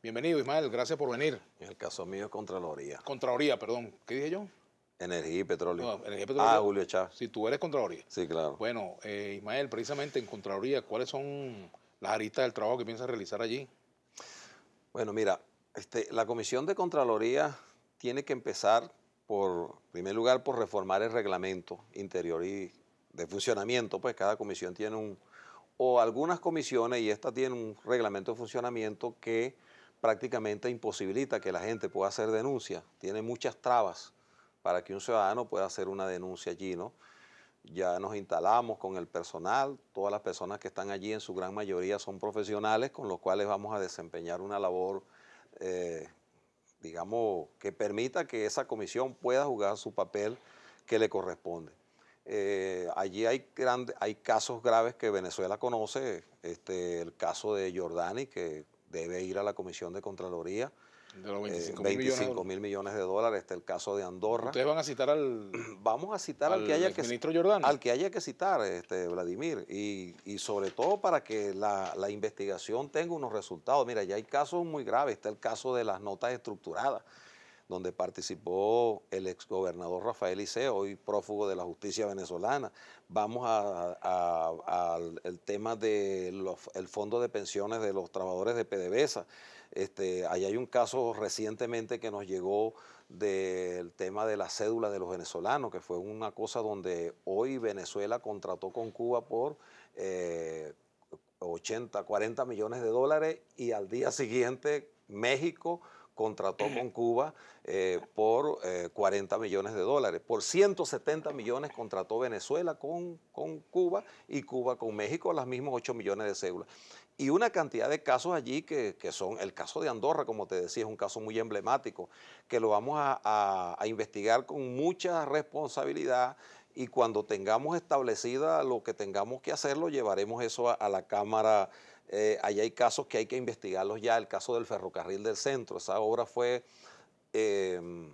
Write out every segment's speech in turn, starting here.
Bienvenido, Ismael. Gracias por venir. En el caso mío es Contraloría. Contraloría, perdón. ¿Qué dije yo? Energía y petróleo. Ah, energía y Ah, Julio Chávez. Si tú eres Contraloría. Sí, claro. Bueno, eh, Ismael, precisamente en Contraloría, ¿cuáles son las aristas del trabajo que piensas realizar allí? Bueno, mira, este, la Comisión de Contraloría tiene que empezar por, en primer lugar, por reformar el reglamento interior y de funcionamiento, pues cada comisión tiene un, o algunas comisiones, y esta tiene un reglamento de funcionamiento que prácticamente imposibilita que la gente pueda hacer denuncia, tiene muchas trabas para que un ciudadano pueda hacer una denuncia allí, ¿no? Ya nos instalamos con el personal, todas las personas que están allí en su gran mayoría son profesionales con los cuales vamos a desempeñar una labor, eh, digamos, que permita que esa comisión pueda jugar su papel que le corresponde. Eh, allí hay, hay casos graves que Venezuela conoce, este, el caso de Jordani, que debe ir a la Comisión de Contraloría. De 25, eh, mil millones, de dólares. Está el caso de Andorra. ¿Ustedes van a citar al. Vamos a citar al, que haya que. Ministro Al que haya que citar, este, Vladimir. Y, sobre todo para que la, la, investigación tenga unos resultados. Mira, ya hay casos muy graves. Está el caso de las notas estructuradas donde participó el exgobernador Rafael Liceo, hoy prófugo de la justicia venezolana. Vamos al tema del fondo de pensiones de los trabajadores de PDVSA. Este, hay un caso recientemente que nos llegó del tema de la cédula de los venezolanos, que fue una cosa donde hoy Venezuela contrató con Cuba por... 80, eh, 40 millones de dólares y al día siguiente México contrató con Cuba eh, por 40 eh, millones de dólares. Por 170 millones contrató Venezuela con, con Cuba y Cuba con México, las mismas 8 millones de cédulas. Y una cantidad de casos allí que, son, el caso de Andorra, como te decía, es un caso muy emblemático, que lo vamos a, investigar con mucha responsabilidad y cuando tengamos establecida lo que tengamos que hacerlo, llevaremos eso a la Cámara eh, hay casos que hay que investigarlos ya. El caso del ferrocarril del centro, esa obra fue em,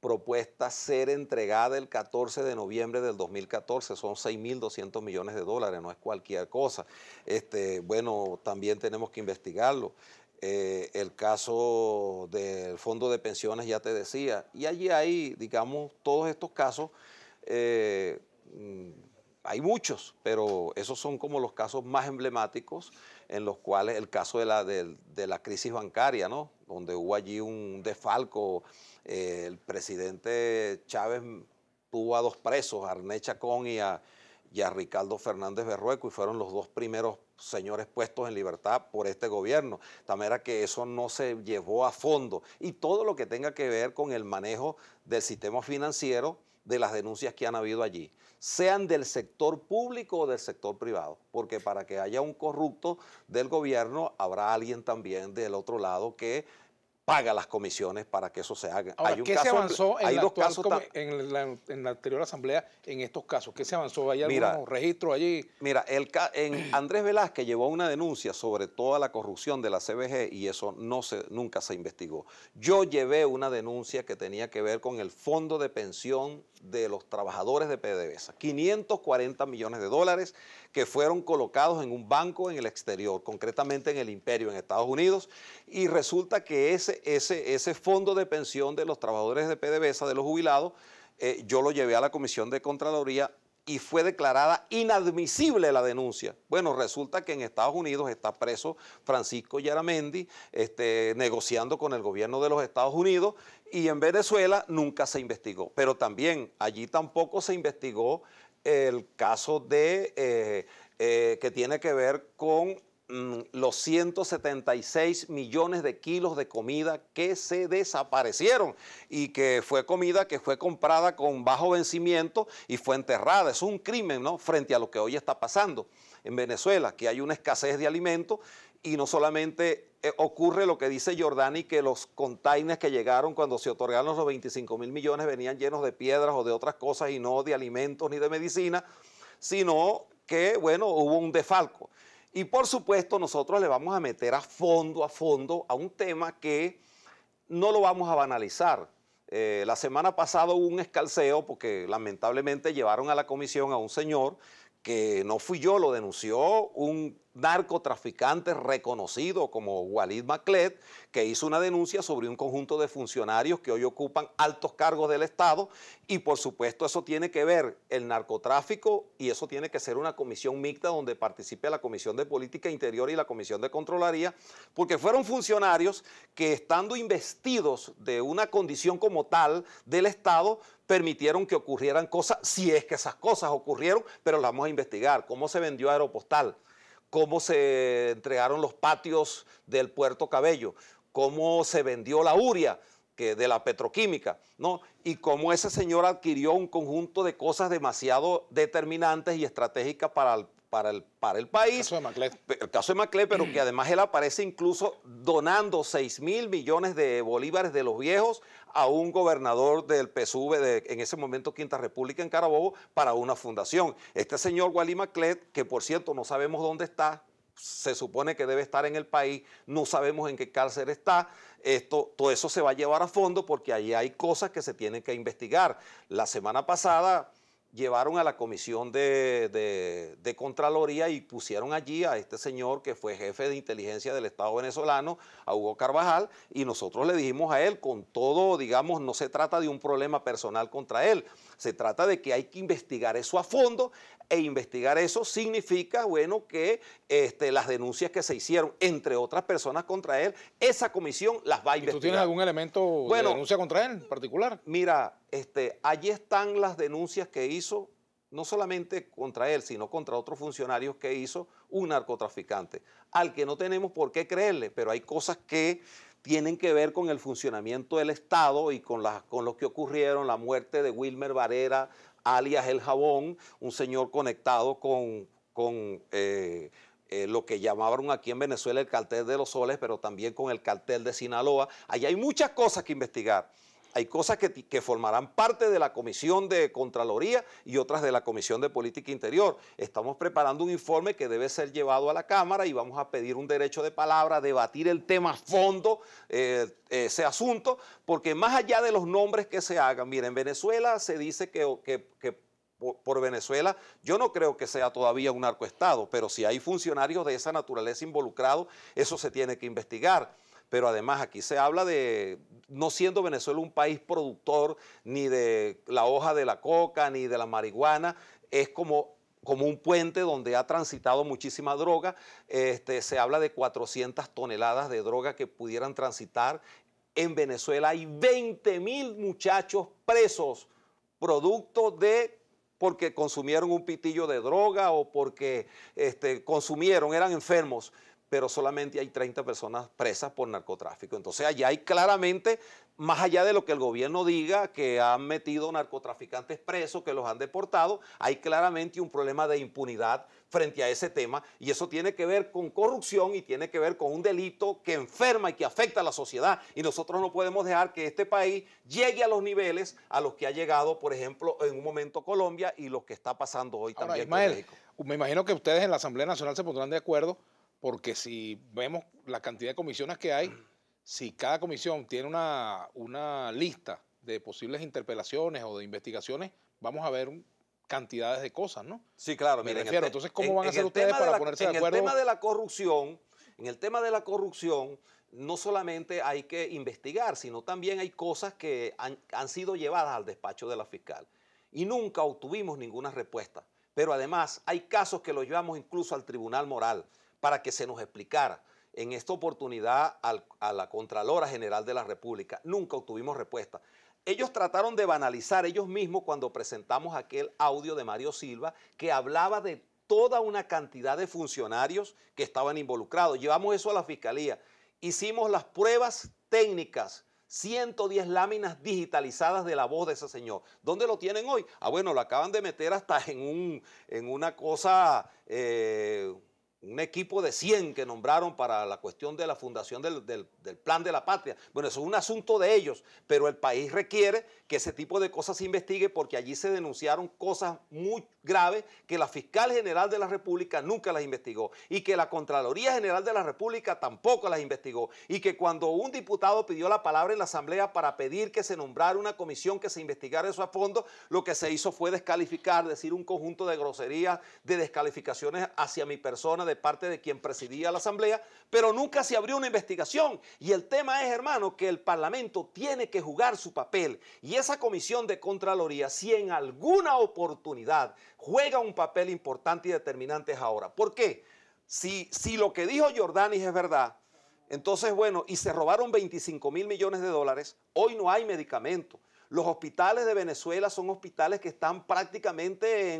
propuesta ser entregada el 14 de noviembre del 2014. Son 6.200 millones de dólares, no es cualquier cosa. Este, bueno, también tenemos que investigarlo. Eh, el caso del fondo de pensiones, ya te decía. Y allí hay, digamos, todos estos casos. Eh, mm, hay muchos, pero esos son como los casos más emblemáticos en los cuales el caso de la, la crisis bancaria, ¿no? donde hubo allí un desfalco, eh, el presidente Chávez tuvo a dos presos, a Arné Chacón y a, y a Ricardo Fernández Berrueco, y fueron los dos primeros señores puestos en libertad por este gobierno. También era que eso no se llevó a fondo. Y todo lo que tenga que ver con el manejo del sistema financiero, de las denuncias que han habido allí, sean del sector público o del sector privado, porque para que haya un corrupto del gobierno habrá alguien también del otro lado que paga las comisiones para que eso se haga. ¿qué se avanzó en, la dos casos, en, la, anterior asamblea en estos casos? ¿Qué se avanzó? ¿Hay algún registro allí? Mira, el, en Andrés Velázquez llevó una denuncia sobre toda la corrupción de la CBG y eso no se, nunca se investigó. Yo llevé una denuncia que tenía que ver con el fondo de pensión de los trabajadores de PDVSA, 540 millones de dólares que fueron colocados en un banco en el exterior, concretamente en el Imperio, en Estados Unidos, y resulta que ese, ese, ese fondo de pensión de los trabajadores de PDVSA, de los jubilados, eh, yo lo llevé a la Comisión de Contraloría y fue declarada inadmisible la denuncia. Bueno, resulta que en Estados Unidos está preso Francisco Yaramendi, este, negociando con el gobierno de los Estados Unidos, y en Venezuela nunca se investigó. Pero también allí tampoco se investigó el caso de, eh, eh, que tiene que ver con mm, los 176 millones de kilos de comida que se desaparecieron y que fue comida que fue comprada con bajo vencimiento y fue enterrada. Es un crimen, ¿no? Frente a lo que hoy está pasando en Venezuela, que hay una escasez de alimentos y no solamente eh, ocurre lo que dice Jordani, que los containers que llegaron cuando se otorgaron los 25 mil millones venían llenos de piedras o de otras cosas y no de alimentos ni de medicina, sino que, bueno, hubo un defalco. Y por supuesto nosotros le vamos a meter a fondo, a fondo, a un tema que no lo vamos a banalizar. Eh, la semana pasada hubo un escalceo porque lamentablemente llevaron a la comisión a un señor que no fui yo, lo denunció un narcotraficante reconocido como Walid Maclet, que hizo una denuncia sobre un conjunto de funcionarios que hoy ocupan altos cargos del Estado y por supuesto eso tiene que ver el narcotráfico y eso tiene que ser una comisión mixta donde participe la Comisión de Política Interior y la Comisión de Controlaría, porque fueron funcionarios que estando investidos de una condición como tal del Estado, permitieron que ocurrieran cosas, si es que esas cosas ocurrieron, pero las vamos a investigar, cómo se vendió Aeropostal cómo se entregaron los patios del puerto Cabello, cómo se vendió la uria que de la petroquímica, ¿no? Y cómo ese señor adquirió un conjunto de cosas demasiado determinantes y estratégicas para el para el, para el país. El caso de Maclé. El caso de Maclé, pero que además él aparece incluso donando 6 mil millones de bolívares de los viejos a un gobernador del PSUV de en ese momento Quinta República en Carabobo para una fundación. Este señor Wally Maclet, que por cierto no sabemos dónde está, se supone que debe estar en el país, no sabemos en qué cárcel está. Esto, todo eso se va a llevar a fondo porque allí hay cosas que se tienen que investigar. La semana pasada llevaron a la comisión de, Contraloría y pusieron allí a este señor que fue jefe de inteligencia del Estado venezolano, a Hugo Carvajal, y nosotros le dijimos a él, con todo, digamos, no se trata de un problema personal contra él, se trata de que hay que investigar eso a fondo e investigar eso significa, bueno, que este, las denuncias que se hicieron, entre otras personas contra él, esa comisión las va a investigar. ¿Tú tienes algún elemento de denuncia contra él en particular? Mira, este, allí están las denuncias que hizo, no solamente contra él, sino contra otros funcionarios que hizo un narcotraficante, al que no tenemos por qué creerle, pero hay cosas que tienen que ver con el funcionamiento del Estado y con, lo con lo que ocurrieron, la muerte de Wilmer Varera, alias El Jabón, un señor conectado con, con eh, eh, lo que llamaron aquí en Venezuela el cartel de los soles, pero también con el cartel de Sinaloa. Allí hay muchas cosas que investigar. Hay cosas que, formarán parte de la Comisión de Contraloría y otras de la Comisión de Política Interior. Estamos preparando un informe que debe ser llevado a la Cámara y vamos a pedir un derecho de palabra, debatir el tema a fondo, eh, ese asunto, porque más allá de los nombres que se hagan, miren, en Venezuela se dice que, que por, Venezuela, yo no creo que sea todavía un narcoestado, pero si hay funcionarios de esa naturaleza involucrados, eso se tiene que investigar pero además aquí se habla de no siendo Venezuela un país productor ni de la hoja de la coca ni de la marihuana, es como como un puente donde ha transitado muchísima droga. Este, se habla de 400 toneladas de droga que pudieran transitar. En Venezuela hay 20 mil muchachos presos, producto de porque consumieron un pitillo de droga o porque este, consumieron, eran enfermos pero solamente hay 30 personas presas por narcotráfico. Entonces allá hay claramente, más allá de lo que el gobierno diga, que han metido narcotraficantes presos, que los han deportado, hay claramente un problema de impunidad frente a ese tema y eso tiene que ver con corrupción y tiene que ver con un delito que enferma y que afecta a la sociedad y nosotros no podemos dejar que este país llegue a los niveles a los que ha llegado, por ejemplo, en un momento Colombia y lo que está pasando hoy también en México. Me imagino que ustedes en la Asamblea Nacional se pondrán de acuerdo porque si vemos la cantidad de comisiones que hay, si cada comisión tiene una, lista de posibles interpelaciones o de investigaciones, vamos a ver cantidades de cosas, ¿no? Sí, claro. miren, este, Entonces, ¿cómo van a hacer ustedes para ponerse de acuerdo? En el tema de la corrupción, en el tema de la corrupción, no solamente hay que investigar, sino también hay cosas que han, han sido llevadas al despacho de la fiscal y nunca obtuvimos ninguna respuesta. Pero además hay casos que los llevamos incluso al tribunal moral para que se nos explicara en esta oportunidad a la Contralora General de la República. Nunca obtuvimos respuesta. Ellos trataron de banalizar ellos mismos cuando presentamos aquel audio de Mario Silva que hablaba de toda una cantidad de funcionarios que estaban involucrados. Llevamos eso a la Fiscalía. Hicimos las pruebas técnicas 110 láminas digitalizadas de la voz de ese señor. ¿Dónde lo tienen hoy? Ah, bueno, lo acaban de meter hasta en, un, en una cosa, eh, un equipo de 100 que nombraron para la cuestión de la fundación del, plan de la patria. Bueno, eso es un asunto de ellos, pero el país requiere que ese tipo de cosas se investigue porque allí se denunciaron cosas muy graves que la fiscal general de la República nunca las investigó y que la Contraloría General de la República tampoco las investigó y que cuando un diputado pidió la palabra en la Asamblea para pedir que se nombrara una comisión que se investigara eso a fondo, lo que se hizo fue descalificar, decir un conjunto de groserías, de descalificaciones hacia mi persona, de parte de quien presidía la asamblea, pero nunca se abrió una investigación. Y el tema es, hermano, que el Parlamento tiene que jugar su papel. Y esa comisión de Contraloría, si en alguna oportunidad juega un papel importante y determinante es ahora. ¿Por qué? Si, si lo que dijo Jordanis es verdad, entonces, bueno, y se robaron 25 mil millones de dólares, hoy no hay medicamento. Los hospitales de Venezuela son hospitales que están prácticamente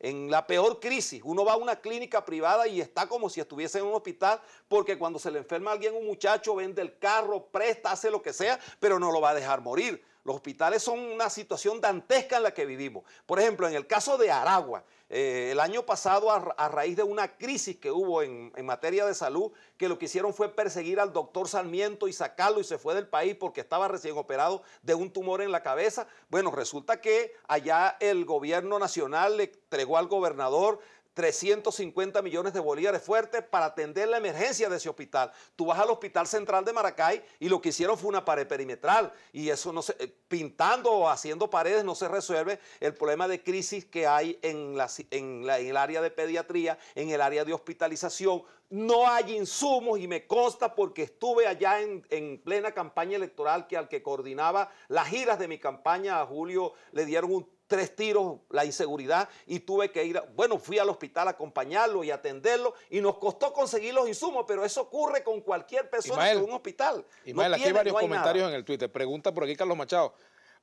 en, la peor crisis. Uno va a una clínica privada y está como si estuviese en un hospital porque cuando se le enferma a alguien, un muchacho vende el carro, presta, hace lo que sea, pero no lo va a dejar morir. Los hospitales son una situación dantesca en la que vivimos. Por ejemplo, en el caso de Aragua, eh, el año pasado a, raíz de una crisis que hubo en, en, materia de salud, que lo que hicieron fue perseguir al doctor Sarmiento y sacarlo y se fue del país porque estaba recién operado de un tumor en la cabeza. Bueno, resulta que allá el gobierno nacional le entregó al gobernador 350 millones de bolívares fuertes para atender la emergencia de ese hospital. Tú vas al Hospital Central de Maracay y lo que hicieron fue una pared perimetral y eso no se, pintando o haciendo paredes no se resuelve el problema de crisis que hay en, en, el área de pediatría, en el área de hospitalización. No hay insumos y me consta porque estuve allá en, en plena campaña electoral que al que coordinaba las giras de mi campaña a Julio le dieron un tres tiros, la inseguridad, y tuve que ir, bueno, fui al hospital a acompañarlo y atenderlo, y nos costó conseguir los insumos, pero eso ocurre con cualquier persona en un hospital. Ismael, aquí hay varios comentarios en el Twitter. Pregunta por aquí Carlos Machado.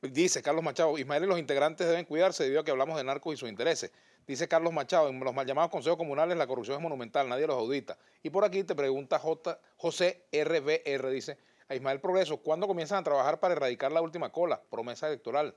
Dice Carlos Machado, Ismael y los integrantes deben cuidarse debido a que hablamos de narcos y sus intereses. Dice Carlos Machado, en los mal llamados consejos comunales la corrupción es monumental, nadie los audita. Y por aquí te pregunta J, José RBR, dice, a Ismael Progreso, ¿cuándo comienzan a trabajar para erradicar la última cola? Promesa electoral.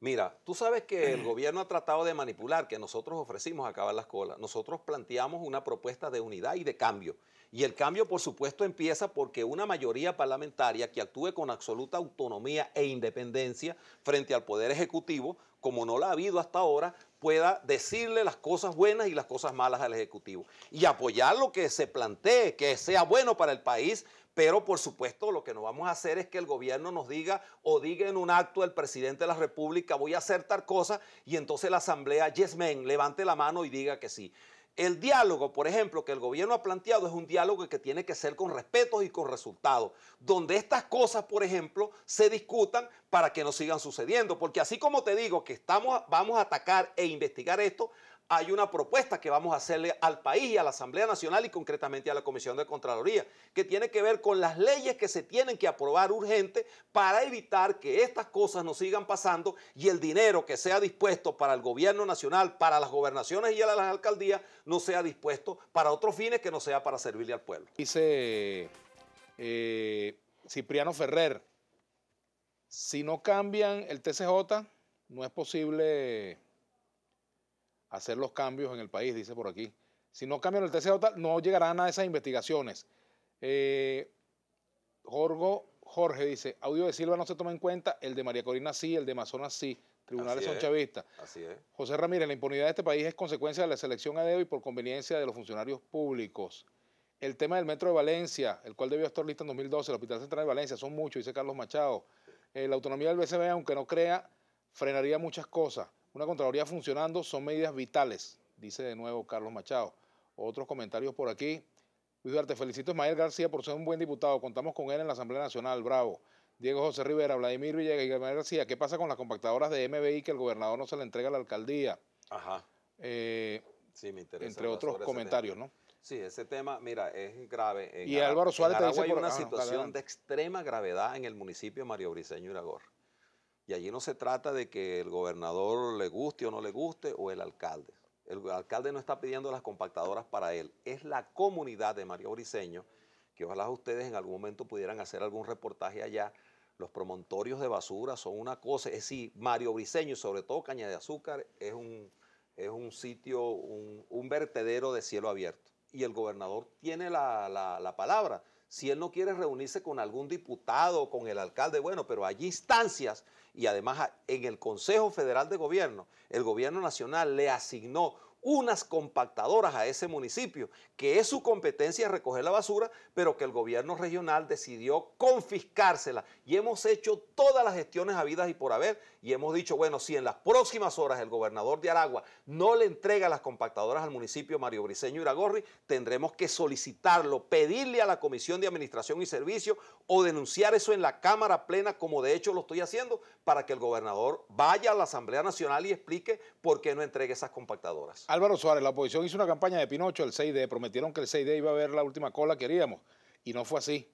Mira, tú sabes que el gobierno ha tratado de manipular, que nosotros ofrecimos acabar las colas. Nosotros planteamos una propuesta de unidad y de cambio. Y el cambio, por supuesto, empieza porque una mayoría parlamentaria que actúe con absoluta autonomía e independencia frente al Poder Ejecutivo, como no la ha habido hasta ahora, pueda decirle las cosas buenas y las cosas malas al Ejecutivo. Y apoyar lo que se plantee, que sea bueno para el país, pero por supuesto lo que no vamos a hacer es que el gobierno nos diga o diga en un acto el presidente de la República, voy a hacer tal cosa, y entonces la Asamblea, yes levante la mano y diga que sí. El diálogo, por ejemplo, que el gobierno ha planteado es un diálogo que tiene que ser con respetos y con resultados, donde estas cosas, por ejemplo, se discutan para que no sigan sucediendo, porque así como te digo que estamos, vamos a atacar e investigar esto, hay una propuesta que vamos a hacerle al país y a la Asamblea Nacional y concretamente a la Comisión de Contraloría, que tiene que ver con las leyes que se tienen que aprobar urgente para evitar que estas cosas no sigan pasando y el dinero que sea dispuesto para el gobierno nacional, para las gobernaciones y a las alcaldías, no sea dispuesto para otros fines que no sea para servirle al pueblo. Dice eh, Cipriano Ferrer, si no cambian el TCJ, no es posible hacer los cambios en el país, dice por aquí. Si no cambian el TCJ, no llegarán a esas investigaciones. Eh, Jorge dice, audio de Silva no se toma en cuenta, el de María Corina sí, el de Amazonas sí. Tribunales son chavistas. Así es. José Ramírez, la impunidad de este país es consecuencia de la selección a y por conveniencia de los funcionarios públicos. El tema del metro de Valencia, el cual debió estar listo en 2012, el Hospital Central de Valencia, son muchos, dice Carlos Machado. Eh, la autonomía del BCB, aunque no crea, frenaría muchas cosas. Una Contraloría funcionando son medidas vitales, dice de nuevo Carlos Machado. Otros comentarios por aquí. Luis Duarte, felicito a Ismael García por ser un buen diputado. Contamos con él en la Asamblea Nacional, bravo. Diego José Rivera, Vladimir Villegas y Ismael García, ¿qué pasa con las compactadoras de MBI que el gobernador no se le entrega a la alcaldía? Ajá. Eh, sí, me interesa. Entre otros comentarios, ¿no? Sí, ese tema, mira, es grave. En y Álvaro Suárez te dice por... hay una ah, situación de extrema gravedad en el municipio Mario Briceño Iragor. Y allí no se trata de que el gobernador le guste o no le guste o el alcalde. El alcalde no está pidiendo las compactadoras para él, es la comunidad de Mario Briceño, que ojalá ustedes en algún momento pudieran hacer algún reportaje allá. Los promontorios de basura son una cosa, es decir, Mario Briseño sobre todo Caña de Azúcar es un, es un sitio, un, vertedero de cielo abierto. Y el gobernador tiene la, la palabra. Si él no quiere reunirse con algún diputado, con el alcalde, bueno, pero hay instancias y además en el Consejo Federal de Gobierno, el gobierno nacional le asignó unas compactadoras a ese municipio, que es su competencia recoger la basura, pero que el gobierno regional decidió confiscársela. Y hemos hecho todas las gestiones habidas y por haber, y hemos dicho, bueno, si en las próximas horas el gobernador de Aragua no le entrega las compactadoras al municipio Mario Briceño Iragorri, tendremos que solicitarlo, pedirle a la Comisión de Administración y Servicio o denunciar eso en la Cámara Plena, como de hecho lo estoy haciendo, para que el gobernador vaya a la Asamblea Nacional y explique por qué no entregue esas compactadoras. Álvaro Suárez, la oposición hizo una campaña de Pinocho, el 6D, prometieron que el 6D iba a ver la última cola que queríamos y no fue así.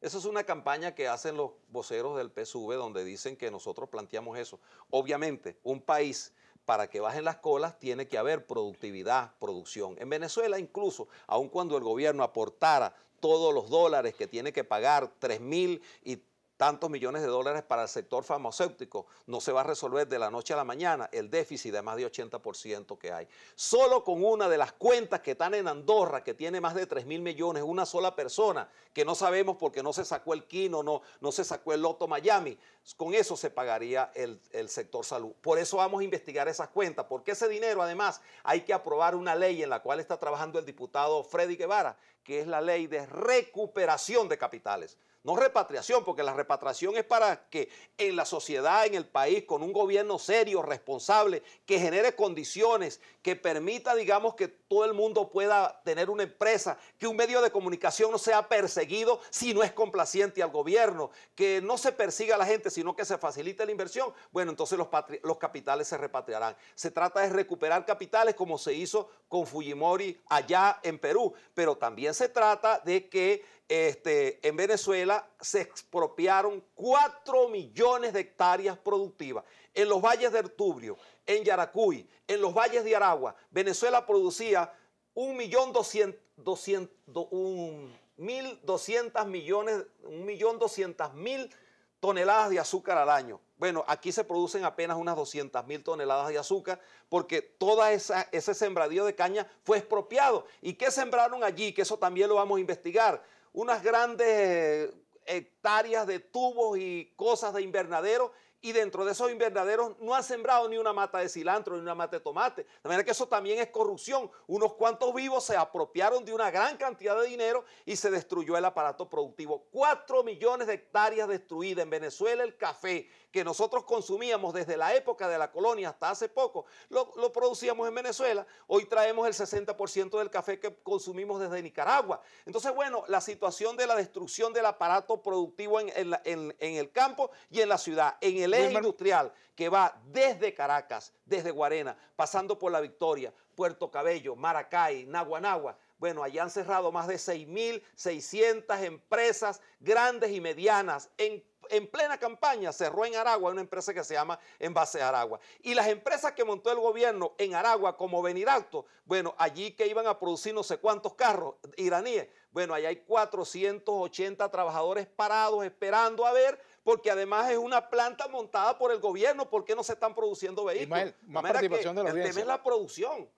Esa es una campaña que hacen los voceros del PSV donde dicen que nosotros planteamos eso. Obviamente, un país para que bajen las colas tiene que haber productividad, producción. En Venezuela incluso, aun cuando el gobierno aportara todos los dólares que tiene que pagar, 3 mil y tantos millones de dólares para el sector farmacéutico, no se va a resolver de la noche a la mañana el déficit de más de 80% que hay. Solo con una de las cuentas que están en Andorra, que tiene más de 3 mil millones, una sola persona, que no sabemos porque no se sacó el Quino, no, no se sacó el Loto Miami, con eso se pagaría el, el sector salud. Por eso vamos a investigar esas cuentas, porque ese dinero además hay que aprobar una ley en la cual está trabajando el diputado Freddy Guevara, que es la ley de recuperación de capitales no repatriación, porque la repatriación es para que en la sociedad, en el país, con un gobierno serio, responsable, que genere condiciones, que permita, digamos, que todo el mundo pueda tener una empresa, que un medio de comunicación no sea perseguido si no es complaciente al gobierno, que no se persiga a la gente, sino que se facilite la inversión, bueno, entonces los, los capitales se repatriarán. Se trata de recuperar capitales como se hizo con Fujimori allá en Perú, pero también se trata de que este, en Venezuela se expropiaron 4 millones de hectáreas productivas. En los valles de Ertubrio, en Yaracuy, en los valles de Aragua, Venezuela producía 1.200.000 toneladas de azúcar al año. Bueno, aquí se producen apenas unas 200.000 toneladas de azúcar porque todo ese sembradío de caña fue expropiado. ¿Y qué sembraron allí? Que eso también lo vamos a investigar unas grandes eh, hectáreas de tubos y cosas de invernadero y dentro de esos invernaderos no han sembrado ni una mata de cilantro ni una mata de tomate. De manera que eso también es corrupción. Unos cuantos vivos se apropiaron de una gran cantidad de dinero y se destruyó el aparato productivo. Cuatro millones de hectáreas destruidas en Venezuela, el café, que nosotros consumíamos desde la época de la colonia hasta hace poco, lo, producíamos en Venezuela. Hoy traemos el 60% del café que consumimos desde Nicaragua. Entonces, bueno, la situación de la destrucción del aparato productivo en, el campo y en la ciudad, en el eje industrial que va desde Caracas, desde Guarena, pasando por La Victoria, Puerto Cabello, Maracay, Naguanagua, bueno, allá han cerrado más de 6.600 empresas grandes y medianas en en plena campaña cerró en Aragua una empresa que se llama Envase Aragua. Y las empresas que montó el gobierno en Aragua, como Beniracto, bueno, allí que iban a producir no sé cuántos carros iraníes, bueno, allá hay 480 trabajadores parados esperando a ver, porque además es una planta montada por el gobierno, ¿por qué no se están produciendo vehículos? más participación de la El tema es la producción.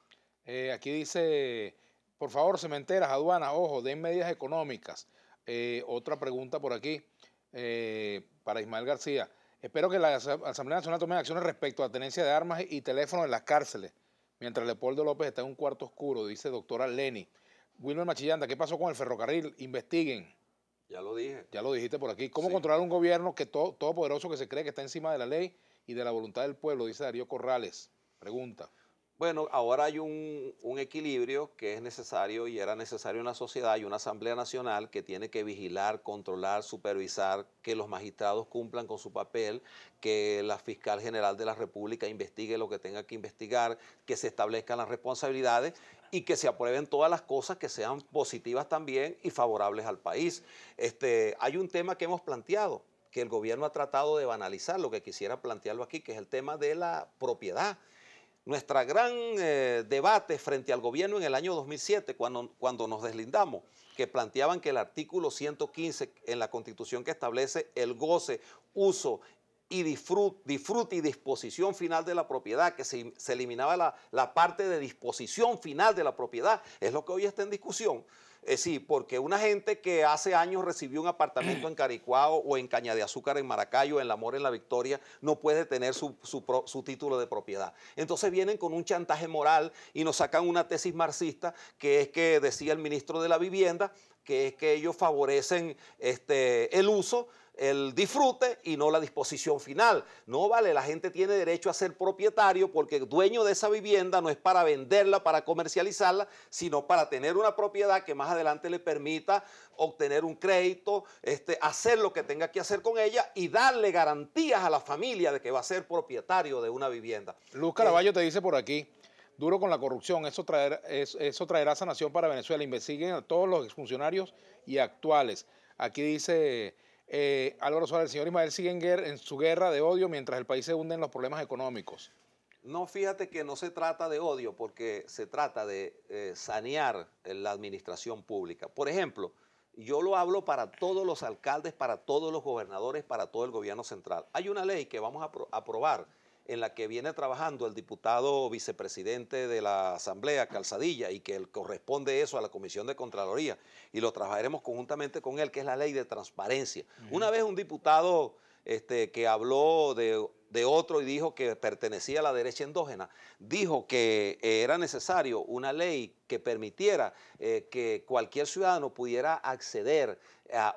Eh, aquí dice, por favor, cementeras, aduanas, ojo, den medidas económicas. Eh, otra pregunta por aquí eh, para Ismael García. Espero que la Asamblea Nacional tome acciones respecto a tenencia de armas y teléfonos en las cárceles, mientras Leopoldo López está en un cuarto oscuro, dice doctora Leni. Wilmer Machillanda, ¿qué pasó con el ferrocarril? Investiguen. Ya lo dije. Ya lo dijiste por aquí. ¿Cómo controlar un gobierno que todo, todopoderoso que se cree que está encima de la ley y de la voluntad del pueblo? Dice Darío Corrales. Pregunta. Bueno, ahora hay un, equilibrio que es necesario y era necesario en la sociedad y una Asamblea Nacional que tiene que vigilar, controlar, supervisar que los magistrados cumplan con su papel, que la fiscal general de la República investigue lo que tenga que investigar, que se establezcan las responsabilidades y que se aprueben todas las cosas que sean positivas también y favorables al país. Este, hay un tema que hemos planteado que el gobierno ha tratado de banalizar, lo que quisiera plantearlo aquí, que es el tema de la propiedad nuestro gran eh, debate frente al gobierno en el año 2007, cuando, cuando nos deslindamos, que planteaban que el artículo 115 en la Constitución que establece el goce, uso y disfrute, y disposición final de la propiedad, que se, eliminaba la, la parte de disposición final de la propiedad, es lo que hoy está en discusión. Eh, sí, porque una gente que hace años recibió un apartamento en Caricuao o en Caña de Azúcar, en Maracayo, en La Mora, en La Victoria, no puede tener su, título de propiedad. Entonces vienen con un chantaje moral y nos sacan una tesis marxista que es que decía el ministro de la Vivienda, que es que ellos favorecen este, el uso el disfrute y no la disposición final. No vale, la gente tiene derecho a ser propietario porque dueño de esa vivienda no es para venderla, para comercializarla, sino para tener una propiedad que más adelante le permita obtener un crédito, este, hacer lo que tenga que hacer con ella y darle garantías a la familia de que va a ser propietario de una vivienda. Luz Caraballo eh, te dice por aquí, duro con la corrupción, eso, traer, eso traerá sanación para Venezuela, investiguen a todos los funcionarios y actuales. Aquí dice... Eh, Álvaro Suárez, el señor Ismael sigue en, su guerra de odio mientras el país se hunde en los problemas económicos. No, fíjate que no se trata de odio porque se trata de eh, sanear eh, la administración pública. Por ejemplo, yo lo hablo para todos los alcaldes, para todos los gobernadores, para todo el gobierno central. Hay una ley que vamos a aprobar en la que viene trabajando el diputado vicepresidente de la Asamblea, Calzadilla, y que él corresponde eso a la Comisión de Contraloría, y lo trabajaremos conjuntamente con él, que es la ley de transparencia. Una vez un diputado este, que habló de, otro y dijo que pertenecía a la derecha endógena, dijo que eh, era necesario una ley que permitiera eh, que cualquier ciudadano pudiera acceder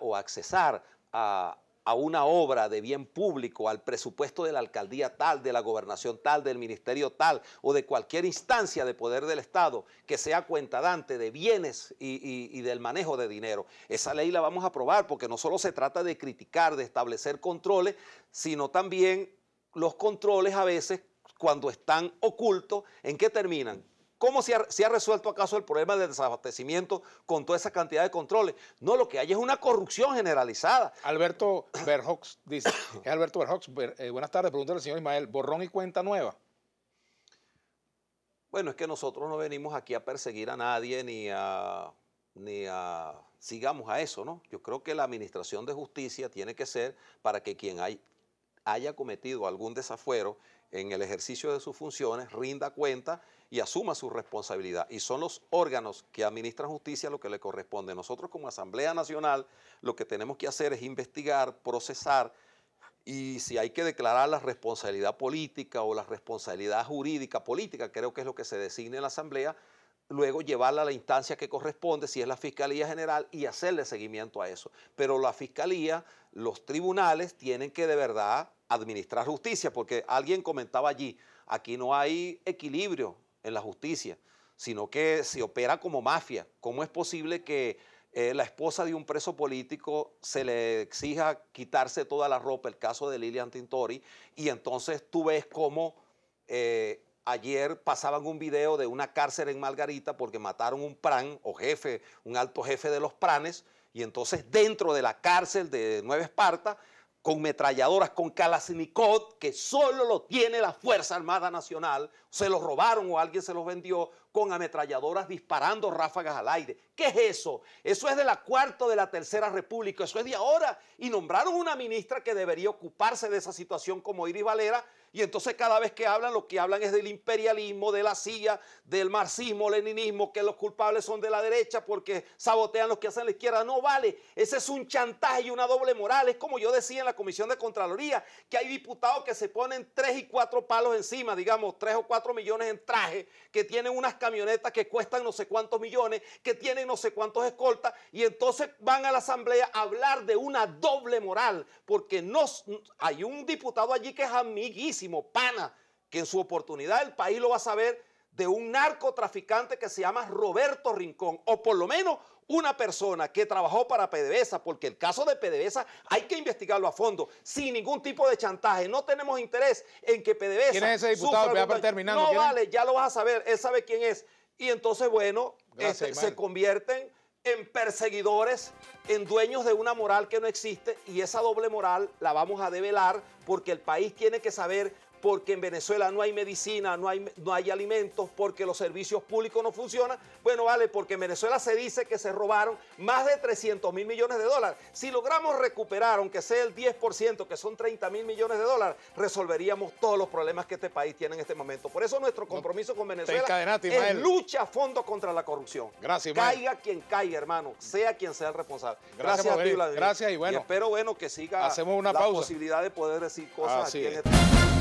o accesar a a una obra de bien público, al presupuesto de la alcaldía tal, de la gobernación tal, del ministerio tal o de cualquier instancia de poder del Estado que sea cuentadante de bienes y, del manejo de dinero. Esa ley la vamos a aprobar porque no solo se trata de criticar, de establecer controles, sino también los controles a veces cuando están ocultos, ¿en qué terminan? ¿Cómo se ha, resuelto acaso el problema del desabastecimiento con toda esa cantidad de controles? No, lo que hay es una corrupción generalizada. Alberto Berhox dice, eh, Alberto Berhox, eh, buenas tardes, pregúntale al señor Ismael, borrón y cuenta nueva. Bueno, es que nosotros no venimos aquí a perseguir a nadie ni a, ni a, sigamos a eso, ¿no? Yo creo que la administración de justicia tiene que ser para que quien hay, haya cometido algún desafuero en el ejercicio de sus funciones rinda cuenta y asuma su responsabilidad. Y son los órganos que administran justicia lo que le corresponde. Nosotros como Asamblea Nacional lo que tenemos que hacer es investigar, procesar y si hay que declarar la responsabilidad política o la responsabilidad jurídica política, creo que es lo que se designe en la Asamblea, luego llevarla a la instancia que corresponde, si es la Fiscalía General, y hacerle seguimiento a eso. Pero la Fiscalía, los tribunales tienen que de verdad administrar justicia, porque alguien comentaba allí, aquí no hay equilibrio en la justicia, sino que se opera como mafia. ¿Cómo es posible que eh, la esposa de un preso político se le exija quitarse toda la ropa, el caso de Lilian Tintori, y entonces tú ves cómo... Eh, ayer pasaban un video de una cárcel en Margarita porque mataron un pran o jefe, un alto jefe de los pranes, y entonces dentro de la cárcel de Nueva Esparta, con metralladoras, con Kalashnikov, que solo lo tiene la Fuerza Armada Nacional, se los robaron o alguien se los vendió, con ametralladoras disparando ráfagas al aire. ¿Qué es eso? Eso es de la cuarta de la tercera república, eso es de ahora. Y nombraron una ministra que debería ocuparse de esa situación como Iris Valera. Y entonces cada vez que hablan, lo que hablan es del imperialismo, de la CIA, del marxismo, leninismo, que los culpables son de la derecha porque sabotean los que hacen la izquierda. No vale, ese es un chantaje y una doble moral. Es como yo decía en la Comisión de Contraloría, que hay diputados que se ponen tres y cuatro palos encima, digamos, tres o cuatro millones en traje, que tienen unas camionetas que cuestan no sé cuántos millones, que tienen no sé cuántos escoltas, y entonces van a la asamblea a hablar de una doble moral, porque no hay un diputado allí que es amiguísimo, pana, que en su oportunidad el país lo va a saber de un narcotraficante que se llama Roberto Rincón, o por lo menos una persona que trabajó para PDVSA, porque el caso de PDVSA hay que investigarlo a fondo, sin ningún tipo de chantaje. No tenemos interés en que PDVSA. ¿Quién es ese diputado? terminando. No vale, ya lo vas a saber. Él sabe quién es. Y entonces, bueno, este, se convierten en perseguidores, en dueños de una moral que no existe y esa doble moral la vamos a develar porque el país tiene que saber porque en Venezuela no hay medicina, no hay, no hay alimentos, porque los servicios públicos no funcionan. Bueno, vale, porque en Venezuela se dice que se robaron más de 300 mil millones de dólares. Si logramos recuperar, aunque sea el 10%, que son 30 mil millones de dólares, resolveríamos todos los problemas que este país tiene en este momento. Por eso nuestro compromiso con Venezuela es lucha a fondo contra la corrupción. Gracias, Caiga quien caiga, hermano, sea quien sea el responsable. Gracias, Gracias Gracias y bueno. Y espero, bueno, que siga Hacemos una la posibilidad de poder decir cosas aquí en este